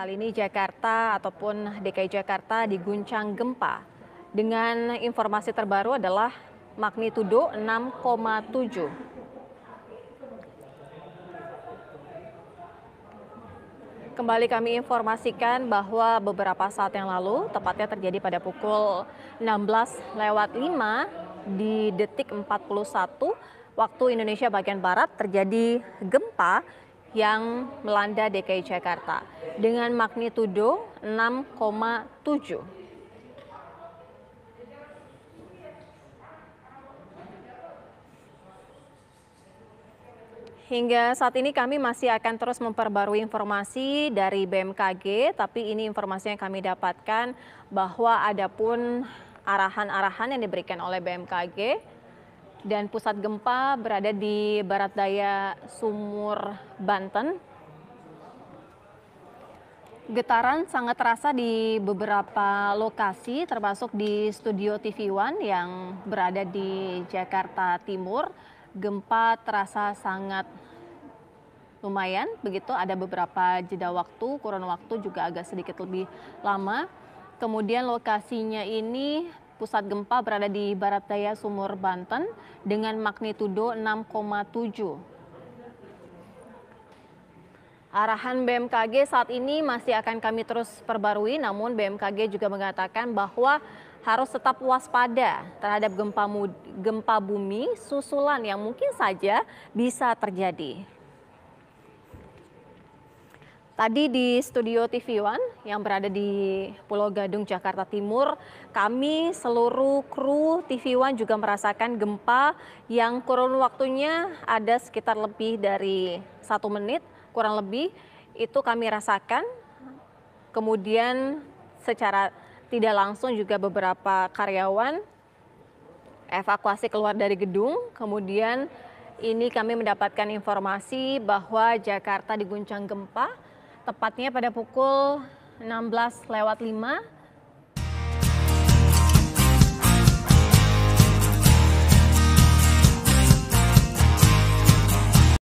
Kali ini Jakarta ataupun DKI Jakarta diguncang gempa. Dengan informasi terbaru adalah magnitudo 6,7. Kembali kami informasikan bahwa beberapa saat yang lalu, tepatnya terjadi pada pukul 16 lewat 5 di detik 41 waktu Indonesia bagian Barat terjadi gempa yang melanda DKI Jakarta dengan magnitudo 6,7. Hingga saat ini kami masih akan terus memperbarui informasi dari BMKG, tapi ini informasi yang kami dapatkan bahwa ada pun arahan-arahan yang diberikan oleh BMKG dan pusat gempa berada di barat daya Sumur, Banten. Getaran sangat terasa di beberapa lokasi termasuk di studio TV One yang berada di Jakarta Timur. Gempa terasa sangat lumayan begitu ada beberapa jeda waktu, kurun waktu juga agak sedikit lebih lama. Kemudian lokasinya ini pusat gempa berada di barat daya Sumur, Banten dengan magnitudo 6,7. Arahan BMKG saat ini masih akan kami terus perbarui, namun BMKG juga mengatakan bahwa harus tetap waspada terhadap gempa, gempa bumi susulan yang mungkin saja bisa terjadi. Tadi di studio TV One yang berada di Pulau Gadung, Jakarta Timur, kami seluruh kru TV One juga merasakan gempa yang kurun waktunya ada sekitar lebih dari satu menit, kurang lebih itu kami rasakan. Kemudian secara tidak langsung juga beberapa karyawan evakuasi keluar dari gedung, kemudian ini kami mendapatkan informasi bahwa Jakarta diguncang gempa tepatnya pada pukul enam belas lewat lima.